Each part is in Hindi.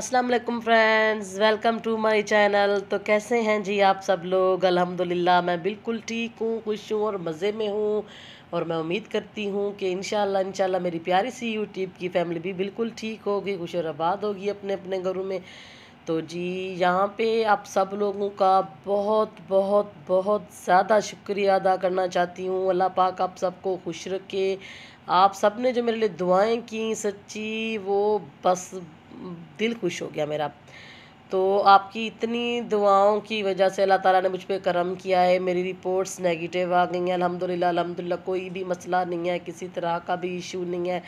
अस्सलाम वालेकुम friends welcome to my channel तो कैसे हैं जी आप सब लोग अल्हम्दुलिल्लाह मैं बिल्कुल ठीक हूँ खुश हूँ और मज़े में हूँ और मैं उम्मीद करती हूँ कि इन इंशाल्लाह मेरी प्यारी सी यूट्यूब की फैमिली भी बिल्कुल ठीक होगी खुश और आबाद होगी अपने अपने घरों में तो जी यहाँ पे आप सब लोगों का बहुत बहुत बहुत ज़्यादा शुक्रिया अदा करना चाहती हूँ अल्लाह पाक आप सबको खुश रखे आप सब ने जो मेरे लिए दुआएँ की सच्ची वो बस दिल खुश हो गया मेरा तो आपकी इतनी दुआओं की वजह से अल्लाह ताला ने मुझ पर करम किया है मेरी रिपोर्ट्स नेगेटिव आ गई हैं अल्हम्दुलिल्लाह अल्हम्दुलिल्लाह कोई भी मसला नहीं है किसी तरह का भी इशू नहीं है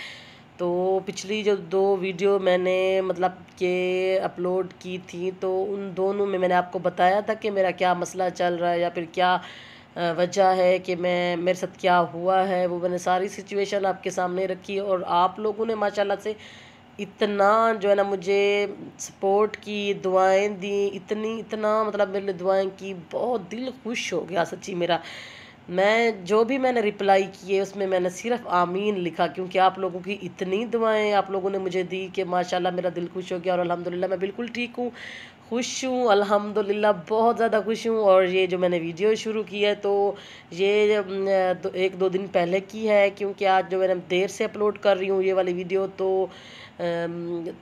तो पिछली जो दो वीडियो मैंने मतलब के अपलोड की थी तो उन दोनों में मैंने आपको बताया था कि मेरा क्या मसला चल रहा है या फिर क्या वजह है कि मैं मेरे साथ क्या हुआ है वो मैंने सारी सिचुएशन आपके सामने रखी और आप लोगों ने माशाल्लाह से इतना जो है ना मुझे सपोर्ट की दुआएं दी इतनी इतना मतलब मेरे लिए दुआएं की बहुत दिल खुश हो गया सच्ची मेरा मैं जो भी मैंने रिप्लाई किए उसमें मैंने सिर्फ आमीन लिखा क्योंकि आप लोगों की इतनी दुआएं आप लोगों ने मुझे दी कि माशाल्लाह मेरा दिल खुश हो गया और अल्हम्दुलिल्लाह मैं बिल्कुल ठीक हूँ खुश हूँ अल्हम्दुलिल्लाह बहुत ज़्यादा खुश हूँ और ये जो मैंने वीडियो शुरू की है तो ये दो, एक दो दिन पहले की है क्योंकि आज जो मैंने देर से अपलोड कर रही हूँ ये वाली वीडियो तो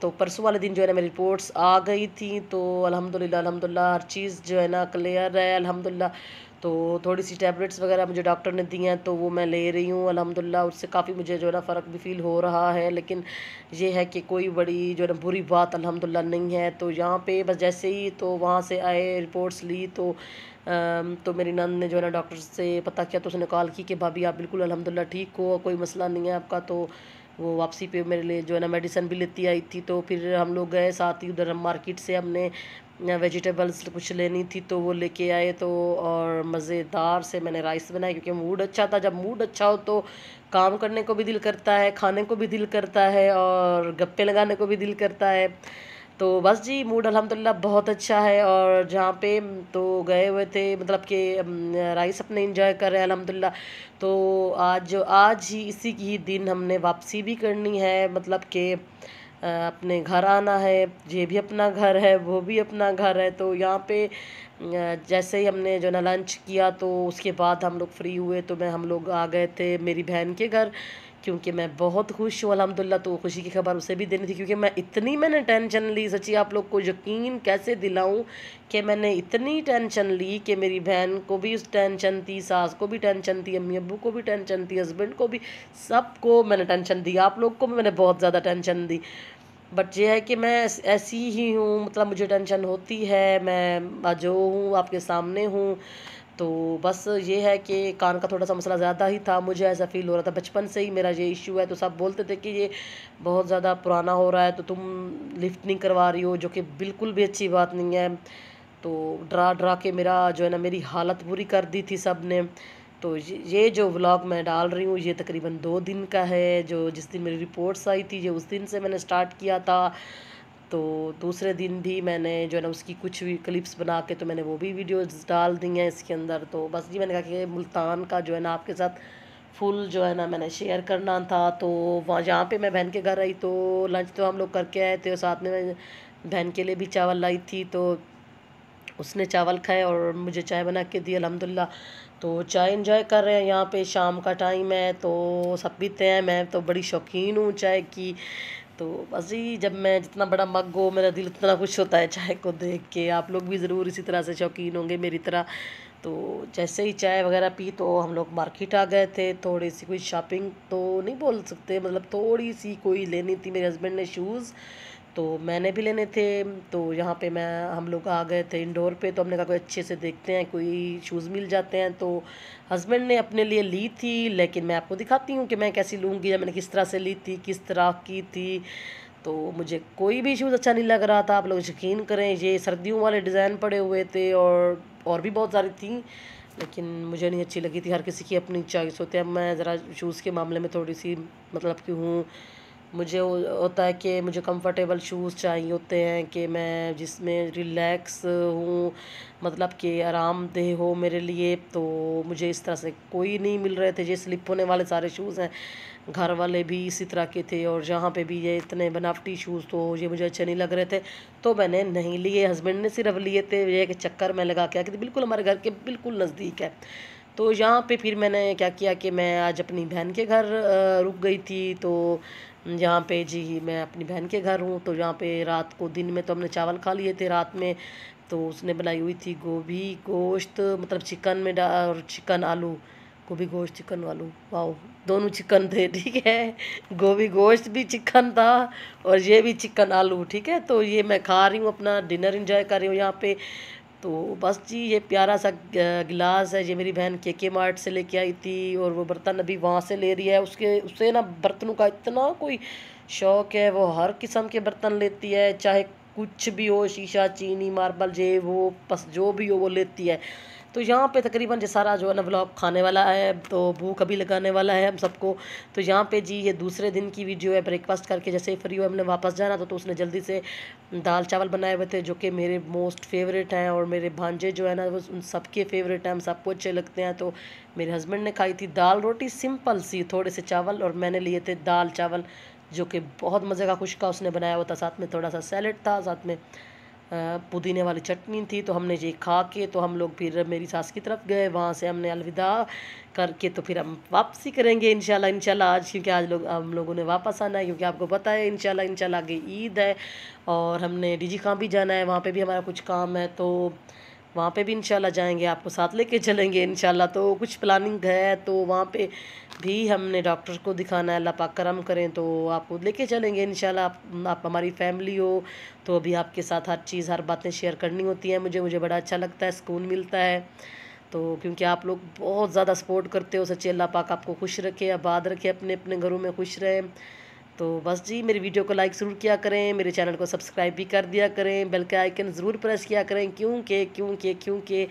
तो परसों वाले दिन जो है ना मेरी रिपोर्ट्स आ गई थी तो अल्हम्दुलिल्लाह अल्हम्दुलिल्लाह हर चीज़ जो है ना क्लियर है अल्हम्दुलिल्लाह तो थोड़ी सी टैबलेट्स वगैरह मुझे डॉक्टर ने दी हैं तो वो मैं ले रही हूँ अलहमदिल्ला उससे काफ़ी मुझे जो है ना फ़र्क भी फील हो रहा है लेकिन ये है कि कोई बड़ी जो है ना बुरी बात अलहमदिल्ला नहीं है तो यहाँ पे बस जैसे ही तो वहाँ से आए रिपोर्ट्स ली तो तो मेरी नंद ने जो है ना डॉक्टर से पता किया तो उसने कॉल की कि भाभी आप बिल्कुल अलहमदिल्ला ठीक हो कोई मसला नहीं है आपका तो वो वापसी पे मेरे लिए जो है ना मेडिसिन भी लेती आई थी तो फिर हम लोग गए साथ ही उधर हम मार्केट से हमने वेजिटेबल्स तो कुछ लेनी थी तो वो लेके आए तो और मज़ेदार से मैंने राइस बनाया क्योंकि मूड अच्छा था जब मूड अच्छा हो तो काम करने को भी दिल करता है खाने को भी दिल करता है और गप्पे लगाने को भी दिल करता है तो बस जी मूड अलहमदिल्ला बहुत अच्छा है और जहाँ पे तो गए हुए थे मतलब कि राइस अपने इंजॉय कर रहे हैं अलहमदिल्ला तो आज आज ही इसी की ही दिन हमने वापसी भी करनी है मतलब कि अपने घर आना है ये भी अपना घर है वो भी अपना घर है तो यहाँ पे जैसे ही हमने जो ना लंच किया तो उसके बाद हम लोग फ्री हुए तो मैं हम लोग आ गए थे मेरी बहन के घर क्योंकि मैं बहुत खुश हूँ अलहमदिल्ला तो खुशी की खबर उसे भी देनी थी क्योंकि मैं इतनी मैंने टेंशन ली सची आप लोग को यकीन कैसे दिलाऊं कि मैंने इतनी टेंशन ली कि मेरी बहन को भी उस टेंशन थी सास को भी टेंशन थी अम्मी अबू को भी टेंशन थी हस्बैंड को भी सबको मैंने टेंशन दी आप लोग को भी मैंने बहुत ज़्यादा टेंशन दी बट ये है कि मैं ऐसी ही हूँ मतलब मुझे टेंशन होती है मैं जो हूँ आपके सामने हूँ तो बस ये है कि कान का थोड़ा सा मसला ज़्यादा ही था मुझे ऐसा फील हो रहा था बचपन से ही मेरा ये इशू है तो सब बोलते थे कि ये बहुत ज़्यादा पुराना हो रहा है तो तुम लिफ्ट नहीं करवा रही हो जो कि बिल्कुल भी अच्छी बात नहीं है तो डरा डरा के मेरा जो है ना मेरी हालत बुरी कर दी थी सब ने तो ये जो व्लॉग मैं डाल रही हूँ ये तकरीबन दो दिन का है जो जिस दिन मेरी रिपोर्ट्स आई थी ये उस दिन से मैंने स्टार्ट किया था तो दूसरे दिन भी मैंने जो है ना उसकी कुछ भी क्लिप्स बना के तो मैंने वो भी वीडियोस डाल दी हैं इसके अंदर तो बस जी मैंने कहा कि मुल्तान का जो है ना आपके साथ फुल जो है ना मैंने शेयर करना था तो वहाँ जहाँ पर मैं बहन के घर आई तो लंच तो हम लोग करके आए थे और साथ में मैं बहन के लिए भी चावल लाई थी तो उसने चावल खाए और मुझे चाय बना के दी अलहमदिल्ला तो चाय इन्जॉय कर रहे हैं यहाँ पे शाम का टाइम है तो सब पीते हैं मैं तो बड़ी शौकीन हूँ चाय की तो बस ही जब मैं जितना बड़ा मग हो मेरा दिल उतना खुश होता है चाय को देख के आप लोग भी ज़रूर इसी तरह से शौकीन होंगे मेरी तरह तो जैसे ही चाय वगैरह पी तो हम लोग मार्केट आ गए थे थोड़ी सी कोई शॉपिंग तो नहीं बोल सकते मतलब थोड़ी सी कोई लेनी थी मेरे हस्बैंड ने शूज़ तो मैंने भी लेने थे तो यहाँ पे मैं हम लोग आ गए थे इंडोर पे तो हमने कहा कोई अच्छे से देखते हैं कोई शूज़ मिल जाते हैं तो हस्बैंड ने अपने लिए ली थी लेकिन मैं आपको दिखाती हूँ कि मैं कैसी लूँगी या मैंने किस तरह से ली थी किस तरह की थी तो मुझे कोई भी शूज़ अच्छा नहीं लग रहा था आप लोग यकीन करें ये सर्दियों वाले डिज़ाइन पड़े हुए थे और और भी बहुत सारी थी लेकिन मुझे नहीं अच्छी लगी थी हर किसी की अपनी चॉइस होती है मैं ज़रा शूज़ के मामले में थोड़ी सी मतलब कि हूँ मुझे होता है कि मुझे कंफर्टेबल शूज़ चाहिए होते हैं कि मैं जिसमें रिलैक्स हूँ मतलब कि आरामदेह हो मेरे लिए तो मुझे इस तरह से कोई नहीं मिल रहे थे ये स्लिप होने वाले सारे शूज़ हैं घर वाले भी इसी तरह के थे और जहाँ पे भी ये इतने बनावटी शूज़ तो ये मुझे अच्छे नहीं लग रहे थे तो मैंने नहीं लिए हस्बैंड ने सिर्फ लिए थे ये चक्कर में लगा के आके बिल्कुल हमारे घर के बिल्कुल नज़दीक है तो यहाँ पे फिर मैंने क्या किया कि मैं आज अपनी बहन के घर रुक गई थी तो यहाँ पे जी मैं अपनी बहन के घर हूँ तो यहाँ पे रात को दिन में तो हमने चावल खा लिए थे रात में तो उसने बनाई हुई थी गोभी गोश्त मतलब चिकन में डा और चिकन आलू गोभी गोश्त चिकन आलू वाओ दोनों चिकन थे ठीक है गोभी गोश्त भी चिकन था और ये भी चिकन आलू ठीक है तो ये मैं खा रही हूँ अपना डिनर इन्जॉय कर रही हूँ यहाँ पे तो बस जी ये प्यारा सा गिलास है ये मेरी बहन के के मार्ट से लेके आई थी और वो बर्तन अभी वहाँ से ले रही है उसके उसे ना बर्तनों का इतना कोई शौक़ है वो हर किस्म के बर्तन लेती है चाहे कुछ भी हो शीशा चीनी मार्बल जे वो बस जो भी हो वो लेती है तो यहाँ पे तकरीबन जो सारा जो है ना ब्लॉग खाने वाला है तो भूख अभी लगाने वाला है हम सबको तो यहाँ पे जी ये दूसरे दिन की वीडियो है ब्रेकफास्ट करके जैसे ही फ्री हुए हमने वापस जाना था तो, तो उसने जल्दी से दाल चावल बनाए हुए थे जो कि मेरे मोस्ट फेवरेट हैं और मेरे भांजे जो है ना वो उन सबके फेवरेट हैं हम सबको अच्छे लगते हैं तो मेरे हस्बैंड ने खाई थी दाल रोटी सिंपल सी थोड़े से चावल और मैंने लिए थे दाल चावल जो कि बहुत मज़े का खुश का उसने बनाया हुआ था साथ में थोड़ा सा सैलड था साथ में पुदीने वाली चटनी थी तो हमने ये खा के तो हम लोग फिर मेरी सास की तरफ गए वहाँ से हमने अलविदा करके तो फिर हम वापसी करेंगे इनशाला इनशाला आज क्योंकि आज लोग हम लोगों ने वापस आना है क्योंकि आपको पता है इनशाला इनशाला आगे ईद है और हमने डी जी खां भी जाना है वहाँ पर भी हमारा कुछ काम है तो वहाँ पे भी इंशाल्लाह जाएंगे आपको साथ लेके चलेंगे इंशाल्लाह तो कुछ प्लानिंग है तो वहाँ पे भी हमने डॉक्टर को दिखाना है अल्लाह पाक करम करें तो आपको लेके चलेंगे इंशाल्लाह आप, आप हमारी फैमिली हो तो अभी आपके साथ हर चीज़ हर बातें शेयर करनी होती हैं मुझे मुझे बड़ा अच्छा लगता है सुकून मिलता है तो क्योंकि आप लोग बहुत ज़्यादा सपोर्ट करते हो सच्चे अल्लाह पाक आपको खुश रखे आबाद रखे अपने अपने घरों में खुश रहें तो बस जी मेरी वीडियो को लाइक ज़रूर किया करें मेरे चैनल को सब्सक्राइब भी कर दिया करें बेल के आइकन ज़रूर प्रेस किया करें क्योंकि क्योंकि क्योंकि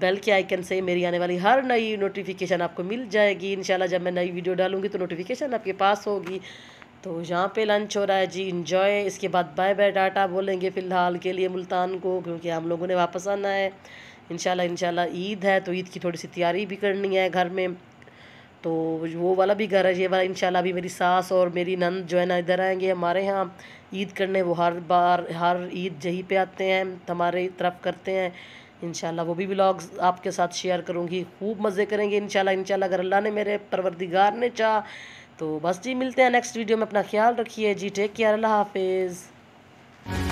बेल के आइकन से मेरी आने वाली हर नई नोटिफिकेशन आपको मिल जाएगी इंशाल्लाह जब मैं नई वीडियो डालूँगी तो नोटिफिकेशन आपके पास होगी तो यहाँ पे लंच हो रहा है जी इंजॉय इसके बाद बाय बाय डाटा बोलेंगे फ़िलहाल के लिए मुल्तान को क्योंकि हम लोगों ने वापस आना है इन शाला ईद है तो ईद की थोड़ी सी तैयारी भी करनी है घर में तो वो वाला भी घर है ये वाला इंशाल्लाह अभी मेरी सास और मेरी नंद जो है ना इधर आएंगे हमारे यहाँ ईद करने वो हर बार हर ईद यहीं पे आते हैं हमारे तरफ करते हैं इंशाल्लाह वो भी ब्लॉग्स आपके साथ शेयर करूँगी खूब मज़े करेंगे इंशाल्लाह इंशाल्लाह अगर अल्लाह ने मेरे परवरदिगार ने चाह तो बस जी मिलते हैं नेक्स्ट वीडियो में अपना ख्याल रखिए जी टेक केयर अल्लाह हाफिज़